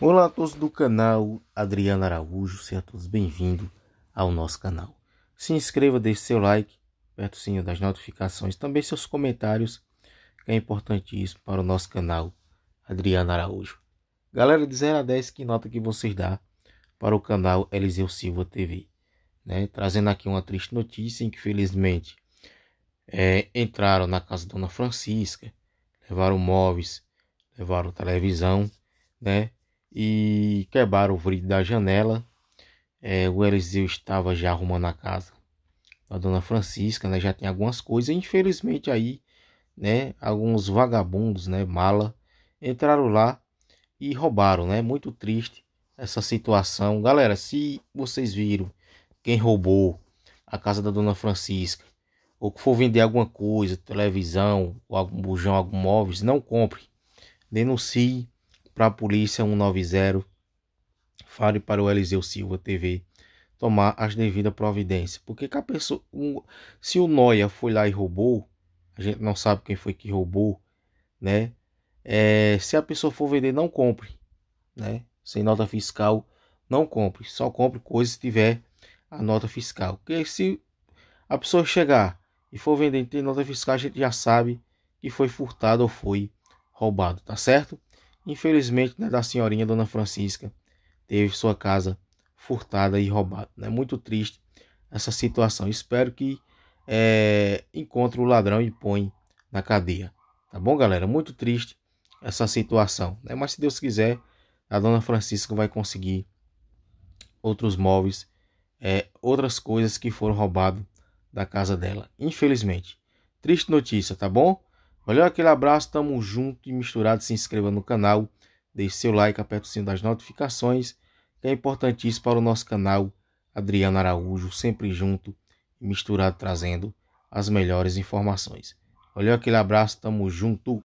Olá a todos do canal Adriano Araújo, sejam todos bem-vindos ao nosso canal. Se inscreva, deixe seu like, aperta o sininho das notificações, também seus comentários, que é importantíssimo para o nosso canal Adriano Araújo. Galera, de 0 a 10, que nota que vocês dá para o canal Eliseu Silva TV? Né? Trazendo aqui uma triste notícia, infelizmente, que felizmente é, entraram na casa da Dona Francisca, levaram móveis, levaram televisão, né? e quebraram o vidro da janela. É, o Eliseu estava já arrumando a casa da dona Francisca, né? Já tem algumas coisas. Infelizmente aí, né? Alguns vagabundos, né? Mala, entraram lá e roubaram, né? Muito triste essa situação. Galera, se vocês viram quem roubou a casa da dona Francisca, ou que for vender alguma coisa, televisão, ou algum bujão, algum móveis, não compre. Denuncie para a polícia 190. Fale para o Eliseu Silva TV tomar as devidas providências. Porque a pessoa, um, se o Noia foi lá e roubou, a gente não sabe quem foi que roubou, né? É, se a pessoa for vender, não compre, né? Sem nota fiscal, não compre. Só compre coisas se tiver a nota fiscal. Porque se a pessoa chegar e for vender e tem nota fiscal, a gente já sabe que foi furtado ou foi roubado, tá certo? Infelizmente, né, da senhorinha Dona Francisca teve sua casa furtada e roubada. É né? muito triste essa situação. Espero que é, encontre o ladrão e põe na cadeia. Tá bom, galera? Muito triste essa situação. Né? Mas se Deus quiser, a Dona Francisca vai conseguir outros móveis, é, outras coisas que foram roubadas da casa dela. Infelizmente. Triste notícia, tá bom? Valeu aquele abraço, tamo junto e misturado. Se inscreva no canal, deixe seu like, aperte o sininho das notificações, que é importantíssimo para o nosso canal. Adriano Araújo, sempre junto e misturado, trazendo as melhores informações. Valeu aquele abraço, tamo junto.